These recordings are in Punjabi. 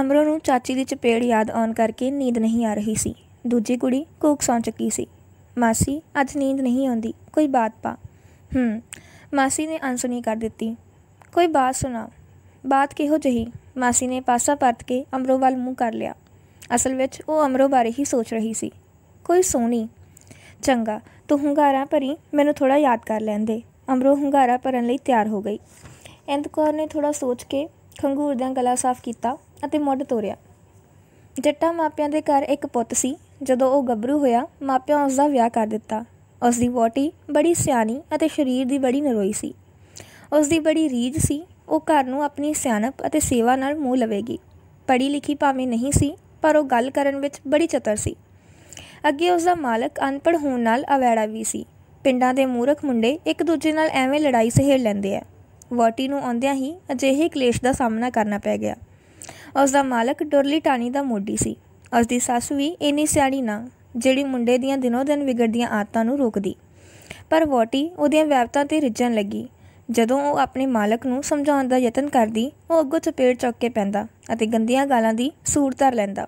ਅਮਰੋ ਨੂੰ ਚਾਚੀ ਦੀ ਚਪੇੜ ਯਾਦ ਆਉਣ ਕਰਕੇ ਨੀਂਦ ਨਹੀਂ ਆ ਰਹੀ ਸੀ ਦੂਜੀ ਕੁੜੀ ਕੋਕ ਸੌਂ ਚੱਕੀ ਸੀ ਮਾਸੀ ਅੱਜ ਨੀਂਦ ਨਹੀਂ ਆਉਂਦੀ ਕੋਈ ਬਾਤ ਪਾ ਹੂੰ ਮਾਸੀ ਨੇ ਅਨਸੁਣੀ ਕਰ ਦਿੱਤੀ ਕੋਈ ਬਾਤ ਸੁਣਾ ਬਾਤ ਕਿਹੋ ਜਹੀ ਮਾਸੀ ਨੇ ਪਾਸਾ ਪਰਤ ਕੇ ਅਮਰੋ ਵੱਲ ਮੂੰਹ ਕਰ ਲਿਆ ਅਸਲ ਵਿੱਚ ਉਹ ਅਮਰੋ ਬਾਰੇ ਹੀ ਸੋਚ ਰਹੀ ਸੀ ਕੋਈ ਸੋਣੀ ਚੰਗਾ ਤੂੰ ਹੁੰਗਾਰਾ ਭਰੀ ਮੈਨੂੰ ਥੋੜਾ ਯਾਦ ਕਰ ਲੈਣ ਦੇ ਅਮਰੋ ਹੁੰਗਾਰਾ ਭਰਨ ਲਈ ਤਿਆਰ ਹੋ ਗਈ ਇੰਦਕੌਰ ਨੇ ਥੋੜਾ ਸੋਚ ਕੇ ਖੰਗੂਰ ਦਾ ਗਲਾ ਸਾਫ਼ ਕੀਤਾ ਅਤੇ ਮੁੱਢ ਤੋਰਿਆ ਜੱਟਾ ਮਾਪਿਆਂ ਦੇ ਘਰ ਇੱਕ ਪੁੱਤ ਸੀ ਜਦੋਂ ਉਹ ਗੱਭਰੂ ਹੋਇਆ ਮਾਪਿਆਂ ਉਸ ਦਾ ਵਿਆਹ ਕਰ ਦਿੱਤਾ ਉਸ ਦੀ ਵੋਟੀ ਬੜੀ ਸਿਆਣੀ ਅਤੇ ਸਰੀਰ ਦੀ ਬੜੀ ਨਰੋਈ ਸੀ ਉਸ ਦੀ ਬੜੀ ਰੀਝ ਸੀ ਉਹ ਘਰ ਨੂੰ ਆਪਣੀ ਸਿਆਣਪ ਅਤੇ ਸੇਵਾ ਨਾਲ ਮੂਹ ਲਵੇਗੀ ਪੜ੍ਹੀ ਲਿਖੀ ਭਾਵੇਂ ਨਹੀਂ ਸੀ ਪਰ ਉਹ ਗੱਲ ਕਰਨ ਵਿੱਚ ਬੜੀ ਚਤਰ ਸੀ ਅੱਗੇ ਉਸ ਦਾ ਮਾਲਕ ਅਨਪੜ੍ਹ ਹੋਣ ਨਾਲ ਅਵੈੜਾ ਵੀ ਸੀ ਪਿੰਡਾਂ ਦੇ ਮੂਰਖ ਮੁੰਡੇ ਇੱਕ ਦੂਜੇ ਨਾਲ ਐਵੇਂ ਲੜਾਈ ਸਹੇੜ ਲੈਂਦੇ ਆ ਵਰਟੀ ਨੂੰ ਆਉਂਦਿਆਂ ਹੀ ਅਜਿਹੇ ਕਲੇਸ਼ ਦਾ ਸਾਹਮਣਾ ਕਰਨਾ ਪੈ ਗਿਆ ਉਸ ਦਾ ਮਾਲਕ ਡੁਰਲੀ ਟਾਣੀ ਦਾ ਮੋਢੀ ਸੀ ਉਸ ਦੀ ਸੱਸ ਵੀ ਇੰਨੀ ਸਿਆਣੀ ਨਾ ਜਿਹੜੀ ਮੁੰਡੇ ਦੀਆਂ ਦਿਨੋ-ਦਿਨ ਵਿਗੜਦੀਆਂ ਆਦਤਾਂ ਨੂੰ ਰੋਕਦੀ ਪਰ ਵਰਟੀ ਉਹਦੀਆਂ ਵਿਵਹਾਰਾਂ ਤੇ ਰਿੱਝਣ ਲੱਗੀ ਜਦੋਂ ਉਹ ਆਪਣੇ ਮਾਲਕ ਨੂੰ ਸਮਝਾਉਣ ਦਾ ਯਤਨ ਕਰਦੀ ਉਹ ਅੱਗੋਂ ਚਪੇੜ ਚੁੱਕ ਕੇ ਪੈਂਦਾ ਅਤੇ ਗੰਦੀਆਂ ਗਾਲਾਂ ਦੀ ਸੂਰ ਧਰ ਲੈਂਦਾ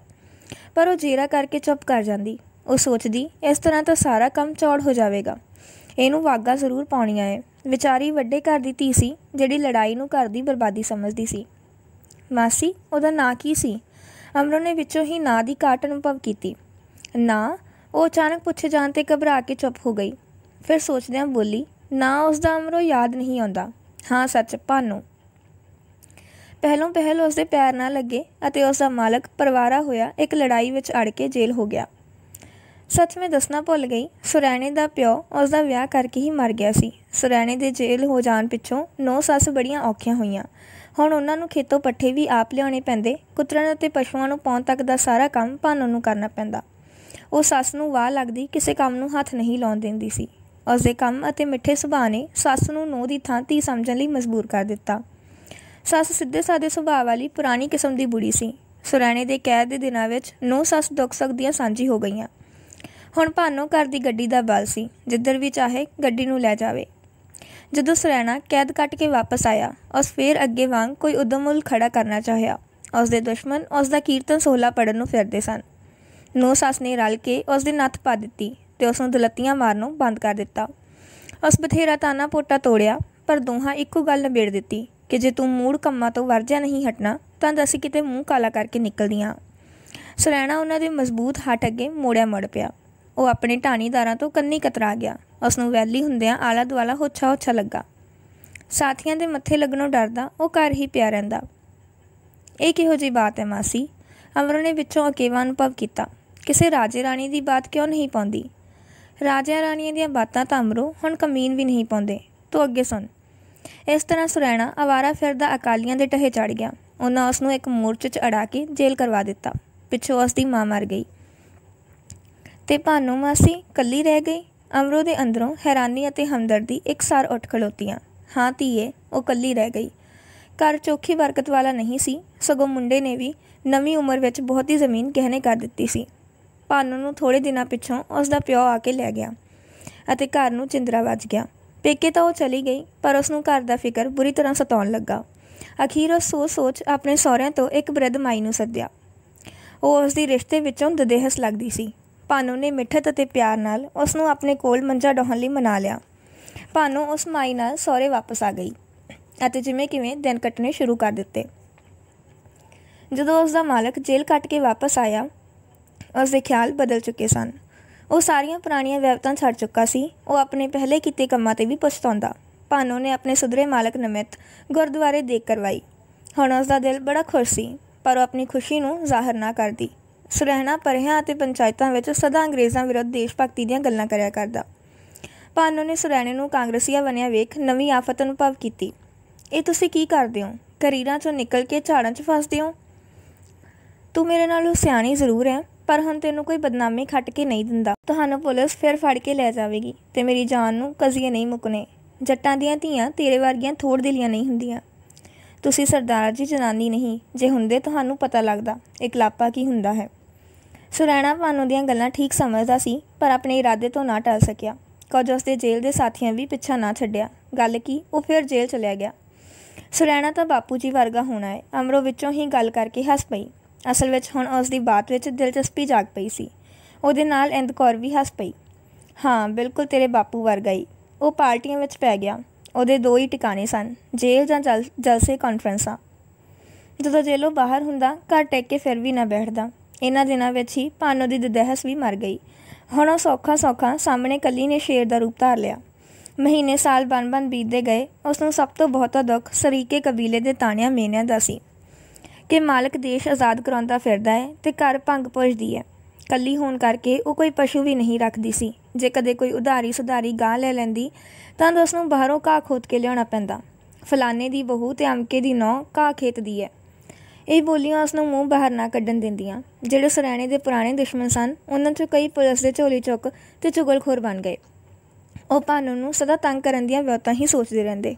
ਪਰ ਉਹ ਜੇਰਾ ਕਰਕੇ ਚੁੱਪ ਕਰ ਜਾਂਦੀ ਉਹ ਸੋਚਦੀ ਇਸ ਤਰ੍ਹਾਂ ਤਾਂ ਸਾਰਾ ਕੰਮ ਚੌੜ ਹੋ ਜਾਵੇਗਾ ਇਹਨੂੰ ਵਾਗਾ ਜ਼ਰੂਰ ਪਾਉਣੀਆਂ ਆਏ ਵਿਚਾਰੀ ਵੱਡੇ ਘਰ ਦੀ ਧੀ ਸੀ ਜਿਹੜੀ ਲੜਾਈ ਨੂੰ ਘਰ ਦੀ ਬਰਬਾਦੀ ਸਮਝਦੀ ਸੀ ਮਾਸੀ ਉਹਦਾ ਨਾਂ ਕੀ ਸੀ ਅਮਰੋ ਨੇ ਵਿੱਚੋਂ ਹੀ ਨਾਂ ਦੀ ਕਾਟ ਅਨੁਭਵ ਕੀਤੀ ਨਾ ਉਹ ਅਚਾਨਕ ਪੁੱਛੇ ਜਾਣ ਤੇ ਘਬਰਾ ਕੇ ਚੁੱਪ ਹੋ ਗਈ ਫਿਰ ਸੋਚਦਿਆਂ ਬੋਲੀ ਨਾ ਉਸ ਦਾ ਅਮਰੋ ਯਾਦ ਨਹੀਂ ਆਉਂਦਾ ਹਾਂ ਸੱਚ ਪਾਨੋ ਪਹਿਲੋਂ ਪਹਿਲ ਉਸ ਦੇ ਪੈਰ ਨਾ ਲੱਗੇ ਅਤੇ ਉਸ ਦਾ ਮਾਲਕ ਪਰਵਾਰਾ ਹੋਇਆ ਇੱਕ ਲੜਾਈ ਵਿੱਚ ਅੜ ਕੇ ਜੇਲ੍ਹ ਹੋ ਗਿਆ ਸੱਚ ਮੈਂ ਦੱਸਣਾ ਭੁੱਲ ਗਈ ਸੁਰੈਣੇ ਦਾ ਪਿਓ ਉਸ ਦਾ ਵਿਆਹ ਕਰਕੇ ਹੀ ਮਰ ਗਿਆ ਸੀ ਸੁਰੈਣੇ ਦੇ ਜੇਲ੍ਹ ਹੋ ਜਾਣ ਪਿੱਛੋਂ ਨੌ ਸੱਸ ਬੜੀਆਂ ਔਖੀਆਂ ਹੋਈਆਂ ਹੁਣ ਉਹਨਾਂ ਨੂੰ ਖੇਤੋਂ ਪੱਠੇ ਵੀ ਆਪ ਲਿਆਉਣੇ ਪੈਂਦੇ ਕੁੱਤਰਨ ਅਤੇ ਪਸ਼ੂਆਂ ਨੂੰ ਪਾਉਣ ਤੱਕ ਦਾ ਸਾਰਾ ਕੰਮ ਭਾਨੋ ਨੂੰ ਕਰਨਾ ਪੈਂਦਾ ਉਹ ਸੱਸ ਨੂੰ ਵਾਹ ਲੱਗਦੀ ਕਿਸੇ ਕੰਮ ਨੂੰ ਹੱਥ ਨਹੀਂ ਲਾਉਣ ਦਿੰਦੀ ਸੀ ਉਸ ਦੇ ਕੰਮ ਅਤੇ ਮਿੱਠੇ ਸੁਭਾਅ ਨੇ ਸੱਸ ਨੂੰ ਨੋ ਦੀ ਥਾਂ ਧੀ ਸਮਝਣ ਲਈ ਮਜਬੂਰ ਕਰ ਦਿੱਤਾ ਸੱਸ ਸਿੱਧੇ ਸਾਦੇ ਸੁਭਾਅ ਵਾਲੀ ਪੁਰਾਣੀ ਕਿਸਮ ਦੀ ਬੁੜੀ ਸੀ ਸੁਰਾਣੇ ਦੇ ਕੈਦ ਦੇ ਦਿਨਾਂ ਵਿੱਚ ਨੋ ਸੱਸ ਦੁੱਖ ਸਕਦੀਆਂ ਸਾਂਝੀ ਹੋ ਗਈਆਂ ਹੁਣ ਭਾਨੋ ਘਰ ਦੀ ਗੱਡੀ ਦਾ ਬਲ ਸੀ ਜਿੱਧਰ ਵੀ ਚਾਹੇ ਗੱਡੀ ਨੂੰ ਲੈ ਜਾਵੇ ਜਦੋਂ ਸਰੈਣਾ ਕੈਦ ਕੱਟ ਕੇ ਵਾਪਸ ਆਇਆ ਉਸ ਫੇਰ ਅੱਗੇ ਵਾਂਗ ਕੋਈ ਉਦਮੁਲ ਖੜਾ ਕਰਨਾ ਚਾਹਿਆ ਉਸ ਦੇ ਦੁਸ਼ਮਣ ਉਸ ਦਾ ਕੀਰਤਨ ਸੋਹਲਾ ਪੜਨ ਨੂੰ ਫਿਰਦੇ ਸਨ ਨੋ ਸਾਸ ਨੇ ਰਲ ਕੇ ਉਸ ਦੇ ਨੱਥ ਪਾ ਦਿੱਤੀ ਤੇ ਉਸ ਨੂੰ ਦਲੱਤੀਆਂ ਮਾਰਨੋਂ ਬੰਦ ਕਰ ਦਿੱਤਾ ਉਸ ਬਥੇਰਾ ਤਾਨਾ ਪੋਟਾ ਤੋੜਿਆ ਪਰ ਦੋਹਾਂ ਇੱਕੋ ਗੱਲ ਨਿਬੇੜ ਦਿੱਤੀ ਕਿ ਜੇ ਤੂੰ ਮੂੜ ਕੰਮਾਂ ਤੋਂ ਵਰਜਿਆ ਨਹੀਂ ਹਟਣਾ ਤਾਂ ਅਸੀਂ ਕਿਤੇ ਮੂੰਹ ਕਾਲਾ ਕਰਕੇ ਨਿਕਲਦੀਆਂ ਸਰੈਣਾ ਉਹਨਾਂ ਦੇ ਮਜ਼ਬੂਤ ਹੱਥ ਅੱਗੇ ਮੋੜਿਆ ਮੜ ਪਿਆ ਉਹ ਆਪਣੇ ਟਾਣੀਦਾਰਾਂ ਤੋਂ ਕੰਨੀ ਕਤਰਾ ਗਿਆ ਉਸ ਨੂੰ ਵੈਲੀ ਹੁੰਦਿਆਂ ਆਲਾ ਦੁਆਲਾ ਹੋਛਾ ਹੋਛਾ ਲੱਗਾ ਸਾਥੀਆਂ ਦੇ ਮੱਥੇ ਲੱਗਣੋਂ ਡਰਦਾ ਉਹ ਘਰ ਹੀ ਪਿਆ ਰਹਿੰਦਾ ਇਹ ਕਿਹੋ ਜੀ ਬਾਤ ਹੈ ਮਾਸੀ ਅਮਰ ਨੇ ਵਿੱਚੋਂ ਅਕੇਵਾ ਅਨੁਭਵ ਕੀਤਾ ਕਿਸੇ ਰਾਜੇ ਰਾਣੀ ਦੀ ਬਾਤ ਕਿਉਂ ਨਹੀਂ ਪਾਉਂਦੀ ਰਾਜਿਆਂ ਰਾਣੀਆਂ ਦੀਆਂ ਬਾਤਾਂ ਤਾਂ ਅਮਰੋ ਹੁਣ ਕਮੀਨ ਵੀ ਨਹੀਂ ਪਾਉਂਦੇ ਤੂੰ ਅੱਗੇ ਸੁਣ ਇਸ ਤਰ੍ਹਾਂ ਸੁਰੈਣਾ ਆਵਾਰਾ ਫਿਰਦਾ ਅਕਾਲੀਆਂ ਦੇ ਟਹੇ ਚੜ ਗਿਆ ਉਹਨਾਂ ਉਸ ਨੂੰ ਇੱਕ ਮੋਰਚੇ 'ਚ ਅੜਾ ਕੇ ਜੇਲ੍ਹ ਕਰਵਾ ਦਿੱਤਾ ਪਿੱਛੋਂ ਉਸ ਦੀ ਮਾਂ ਮਰ ਗਈ ਤੇ ਭਾਨੂ ਮਾਸੀ ਕੱਲੀ ਰਹਿ ਗਈ ਅਮਰੋ ਦੇ ਅੰਦਰੋਂ ਹੈਰਾਨੀ ਅਤੇ ਹਮਦਰਦੀ ਇੱਕਸਾਰ ਉੱਠ ਖਲੋਤੀਆਂ ਹਾਂ ਧੀਏ ਉਹ ਕੱਲੀ ਰਹਿ ਗਈ ਘਰ ਚੋਖੀ ਬਰਕਤ ਵਾਲਾ ਨਹੀਂ ਸੀ ਸਗੋਂ ਮੁੰਡੇ ਨੇ ਵੀ ਨਵੀਂ ਉਮਰ ਵਿੱਚ ਬਹੁਤੀ ਜ਼ਮੀਨ ਕਹਿਨੇ ਕਰ ਦਿੱਤੀ ਸੀ ਭਾਨੂ ਨੂੰ ਥੋੜੇ ਦਿਨਾਂ ਪਿੱਛੋਂ ਉਸ ਦਾ ਪਿਓ ਆ ਕੇ ਲੈ ਗਿਆ ਅਤੇ ਘਰ ਨੂੰ ਚਿੰਦਰਾ ਵੱਜ ਗਿਆ ਪੇਕੇ ਤਾਂ ਉਹ ਚਲੀ ਗਈ ਪਰ ਉਸ ਨੂੰ ਘਰ ਦਾ ਫਿਕਰ ਬੁਰੀ ਤਰ੍ਹਾਂ ਸਤਾਉਣ ਲੱਗਾ ਅਖੀਰ ਉਹ ਸੋਚ-ਸੋਚ ਆਪਣੇ ਸਹੁਰਿਆਂ ਤੋਂ ਇੱਕ ਬ੍ਰਦ ਮਾਈ ਨੂੰ ਸੱਦਿਆ ਉਹ ਉਸ ਦੀ ਰਿਸ਼ਤੇ ਵਿੱਚੋਂ ਦਦੇਹਸ ਲੱਗਦੀ ਸੀ ਭਾਨੋ ਨੇ ਮਿੱਠਤ ਅਤੇ ਪਿਆਰ ਨਾਲ ਉਸ ਨੂੰ ਆਪਣੇ ਕੋਲ ਮੰਜਾ ਡੋਹਣ ਲਈ ਮਨਾ ਲਿਆ ਭਾਨੋ ਉਸ ਮਾਈ ਨਾਲ ਸਹੁਰੇ ਵਾਪਸ ਆ ਗਈ ਅਤੇ ਜਿਵੇਂ ਕਿਵੇਂ ਦਿਨ ਕੱਟਨੇ ਸ਼ੁਰੂ ਕਰ ਦਿੱਤੇ ਜਦੋਂ ਉਸ ਦਾ ਮਾਲਕ ਜੇਲ੍ਹ ਕੱਟ ਕੇ ਵਾਪਸ ਆਇਆ ਉਸ ਦੇ ਖਿਆਲ ਬਦਲ ਚੁੱਕੇ ਸਨ ਉਹ ਸਾਰੀਆਂ ਪੁਰਾਣੀਆਂ ਵਿਵਹਾਰਾਂ ਛੱਡ ਚੁੱਕਾ ਸੀ ਉਹ ਆਪਣੇ ਪਹਿਲੇ ਕੀਤੇ ਕੰਮਾਂ ਤੇ ਵੀ ਪਛਤਾਉਂਦਾ ਭਾਨੋ ਨੇ ਆਪਣੇ ਸੁਧਰੇ ਮਾਲਕ ਨਮਿਤ ਗੁਰਦੁਆਰੇ ਦੇਖ ਕਰਵਾਈ ਹੁਣ ਉਸ ਦਾ ਦਿਲ ਬੜਾ ਖੁਸ਼ ਸੀ ਪਰ ਉਹ ਆਪਣੀ ਖੁਸ਼ੀ ਨੂੰ ਜ਼ਾਹਰ ਨਾ ਕਰਦੀ ਸਰਹਿਣਾ ਪਰਿਆਂ ਅਤੇ ਪੰਚਾਇਤਾਂ ਵਿੱਚ ਸਦਾ ਅੰਗਰੇਜ਼ਾਂ ਵਿਰੁੱਧ ਦੇਸ਼ ਭਗਤੀ ਦੀਆਂ ਗੱਲਾਂ ਕਰਿਆ ਕਰਦਾ ਭਾਨੋ ਨੇ ਸੁਰਹਿਣੇ ਨੂੰ ਕਾਂਗਰਸੀਆ ਬਣਿਆ ਵੇਖ ਨਵੀਂ ਆਫਤ ਅਨੁਭਵ ਕੀਤੀ ਇਹ ਤੁਸੀਂ ਕੀ ਕਰਦੇ ਹੋ ਕਰੀਰਾਂ ਚੋਂ ਨਿਕਲ ਕੇ ਝਾੜਾਂ 'ਚ ਫਸਦੇ ਹੋ ਤੂੰ ਮੇਰੇ ਨਾਲ ਸਿਆਣੀ ਜ਼ਰੂਰ ਹੈ ਪਰ ਹੁਣ ਤੈਨੂੰ ਕੋਈ ਬਦਨਾਮੀ ਖੱਟ ਕੇ ਨਹੀਂ ਦਿੰਦਾ ਤੁਹਾਨੂੰ ਪੁਲਿਸ ਫਿਰ ਫੜ ਕੇ ਲੈ ਜਾਵੇਗੀ ਤੇ ਮੇਰੀ ਜਾਨ ਨੂੰ ਕਜ਼ੀਏ ਨਹੀਂ ਮੁਕਨੇ ਜੱਟਾਂ ਦੀਆਂ ਧੀਆਂ ਤੇਰੇ ਵਰਗੀਆਂ ਥੋੜ ਦਿਲੀਆਂ ਨਹੀਂ ਹੁੰਦੀਆਂ ਤੁਸੀਂ ਸਰਦਾਰ ਜੀ ਜਨਾਨੀ ਨਹੀਂ ਜੇ ਹੁੰਦੇ ਤੁਹਾਨੂੰ ਪਤਾ ਲੱਗਦਾ ਇਕਲਾਪਾ ਕੀ ਹੁੰਦਾ ਹੈ ਸੁਰੈਣਾ ਪਾਨੋ ਦੀਆਂ ਗੱਲਾਂ ਠੀਕ ਸਮਝਦਾ ਸੀ ਪਰ ਆਪਣੇ ਇਰਾਦੇ ਤੋਂ ਨਾ ਟਲ ਸਕਿਆ ਕੁਝ ਉਸਦੇ ਜੇਲ੍ਹ ਦੇ ਸਾਥੀਆਂ ਵੀ ਪਿੱਛਾ ਨਾ ਛੱਡਿਆ ਗੱਲ ਕੀ ਉਹ ਫਿਰ ਜੇਲ੍ਹ ਚਲਿਆ ਗਿਆ ਸੁਰੈਣਾ ਤਾਂ ਬਾਪੂ ਜੀ ਵਰਗਾ ਹੋਣਾ ਹੈ ਅਮਰੋ ਵਿੱਚੋਂ ਹੀ ਗੱਲ ਕਰਕੇ ਹੱਸ ਪਈ ਅਸਲ ਵਿੱਚ ਹੁਣ ਉਸ ਦੀ ਬਾਤ ਵਿੱਚ ਦਿਲਚਸਪੀ ਜਾਗ ਪਈ ਸੀ ਉਹਦੇ ਨਾਲ ਇੰਦਕੌਰ ਵੀ ਹੱਸ ਪਈ ਹਾਂ ਬਿਲਕੁਲ ਤੇਰੇ ਬਾਪੂ ਵਰਗਾ ਹੀ ਉਹ ਪਾਰਟੀਆਂ ਵਿੱਚ ਪੈ ਗਿਆ ਉਹਦੇ ਦੋ ਹੀ ਟਿਕਾਣੇ ਸਨ ਜੇਲ੍ਹ ਜਾਂ ਜਲਸੇ ਕਾਨਫਰੰਸਾਂ ਜਦੋਂ ਜੇਲੋਂ ਬਾਹਰ ਹੁੰਦਾ ਘਰ ਟੇਕ ਕੇ ਫਿਰ ਵੀ ਨਾ ਬੈਠਦਾ ਇਹਨਾਂ ਦਿਨਾਂ ਵਿੱਚ ਹੀ ਪਾਨੋ ਦੀ ਦਦਹਿਸ ਵੀ ਮਰ ਗਈ ਹੁਣ ਉਹ ਸੌਖਾ ਸੌਖਾ ਸਾਹਮਣੇ ਕੱਲੀ ਨੇ ਸ਼ੇਰ ਦਾ ਰੂਪ ਧਾਰ ਲਿਆ ਮਹੀਨੇ ਸਾਲ ਬਨ-ਬਨ ਬੀਤਦੇ ਗਏ ਉਸ ਨੂੰ ਸਭ ਤੋਂ ਬਹੁਤਾ ਦੁੱਖ ਸਰੀਕੇ ਕਬੀਲੇ ਦੇ ਤਾਣਿਆਂ ਮੇਨਿਆਂ ਦਾ ਸੀ ਕਿ ਮਾਲਕ ਦੇਸ਼ ਆਜ਼ਾਦ ਕਰਾਉਂਦਾ ਫਿਰਦਾ ਹੈ ਤੇ ਘਰ ਭੰਗ ਪੁੱਜਦੀ ਹੈ ਕੱਲੀ ਹੋਣ ਕਰਕੇ ਉਹ ਕੋਈ ਪਸ਼ੂ ਵੀ ਨਹੀਂ ਰੱਖਦੀ ਸੀ ਜੇ ਕਦੇ ਕੋਈ ਉਧਾਰੀ ਸੁਧਾਰੀ ਗਾਂ ਲੈ ਲੈਂਦੀ ਤਾਂ ਉਸ ਨੂੰ ਬਾਹਰੋਂ ਘਾਹ ਖੋਦ ਕੇ ਲਿਆਉਣਾ ਪੈਂਦਾ ਫਲਾਣੇ ਦੀ ਬਹੂ ਤੇ ਅਮਕੇ ਦੀ ਨੌ ਘਾਹ ਖੇਤ ਦੀ ਹੈ ਇਹ ਬੋਲੀਆਂ ਉਸ ਨੂੰ ਮੂੰਹ ਬਾਹਰ ਨਾ ਕੱਢਣ ਦਿੰਦੀਆਂ ਜਿਹੜੇ ਸਰੈਣੇ ਦੇ ਪੁਰਾਣੇ ਦੁਸ਼ਮਣ ਸਨ ਉਹਨਾਂ 'ਚੋਂ ਕਈ ਪੁਲਿਸ ਦੇ ਝੋਲੀ ਚੁੱਕ ਤੇ ਚੁਗਲਖੋਰ ਬਣ ਗਏ ਉਹ ਪਾਨੂ ਨੂੰ ਸਦਾ ਤੰਗ ਕਰਨ ਦੀਆਂ ਵਿਅਤਾ ਹੀ ਸੋਚਦੇ ਰਹਿੰਦੇ